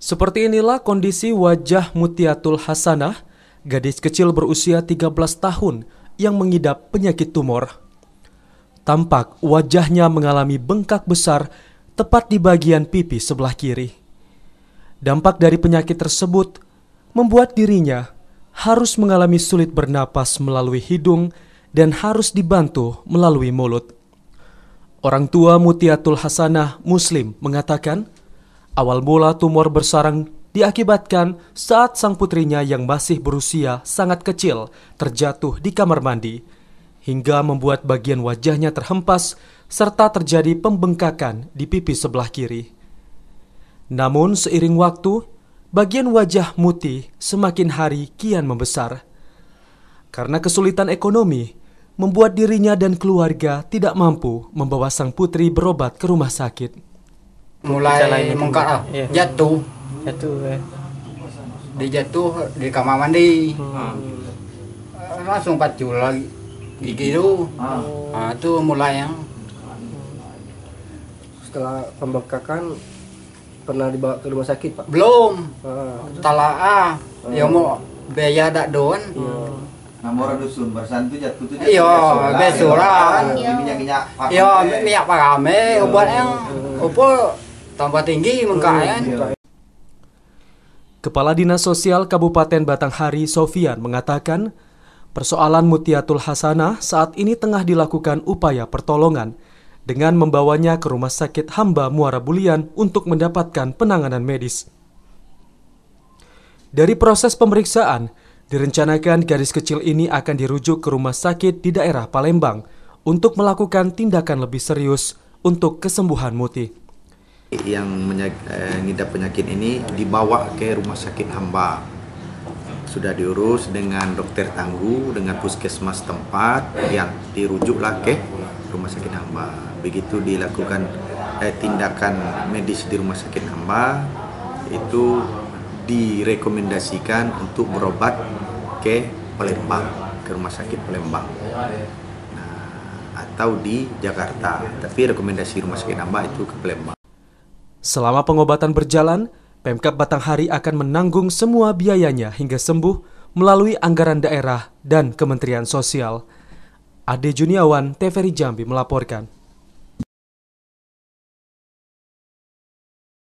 Seperti inilah kondisi wajah Mutiatul Hasanah, gadis kecil berusia 13 tahun yang mengidap penyakit tumor. Tampak wajahnya mengalami bengkak besar tepat di bagian pipi sebelah kiri. Dampak dari penyakit tersebut membuat dirinya harus mengalami sulit bernapas melalui hidung dan harus dibantu melalui mulut. Orang tua Mutiatul Hasanah Muslim mengatakan, Awal mula tumor bersarang diakibatkan saat sang putrinya yang masih berusia sangat kecil terjatuh di kamar mandi, hingga membuat bagian wajahnya terhempas serta terjadi pembengkakan di pipi sebelah kiri. Namun seiring waktu, bagian wajah Muti semakin hari kian membesar. Karena kesulitan ekonomi, membuat dirinya dan keluarga tidak mampu membawa sang putri berobat ke rumah sakit mulai mengkar ah, ya. jatuh jatuh ya. di jatuh di kamar mandi hmm. Ah, langsung pacul lagi gigi itu hmm. nah, itu mulai yang setelah pembekakan pernah dibawa ke rumah sakit pak belum ah. talaah ah. hmm. ya mau biaya dak don hmm. Iya. Namora dusun bersan jatuh tuh iya, jatuh. Iya, besuran. Minyak-minyak. Iya, minyak parame, obat iya. yang hmm. opo tambah tinggi mengkayan. Oh, iya. Kepala Dinas Sosial Kabupaten Batanghari Sofian mengatakan, persoalan Mutiatul Hasanah saat ini tengah dilakukan upaya pertolongan dengan membawanya ke Rumah Sakit Hamba Muara Bulian untuk mendapatkan penanganan medis. Dari proses pemeriksaan, direncanakan gadis kecil ini akan dirujuk ke rumah sakit di daerah Palembang untuk melakukan tindakan lebih serius untuk kesembuhan Muti yang mengidap eh, penyakit ini dibawa ke rumah sakit hamba sudah diurus dengan dokter tangguh dengan puskesmas tempat yang dirujuklah ke rumah sakit hamba begitu dilakukan eh, tindakan medis di rumah sakit hamba itu direkomendasikan untuk berobat ke Palembang ke rumah sakit Palembang nah, atau di Jakarta tapi rekomendasi rumah sakit hamba itu ke Palembang Selama pengobatan berjalan, Pemkap Batanghari akan menanggung semua biayanya hingga sembuh melalui anggaran daerah dan Kementerian Sosial. Ade Juniawan, TVRI Jambi melaporkan.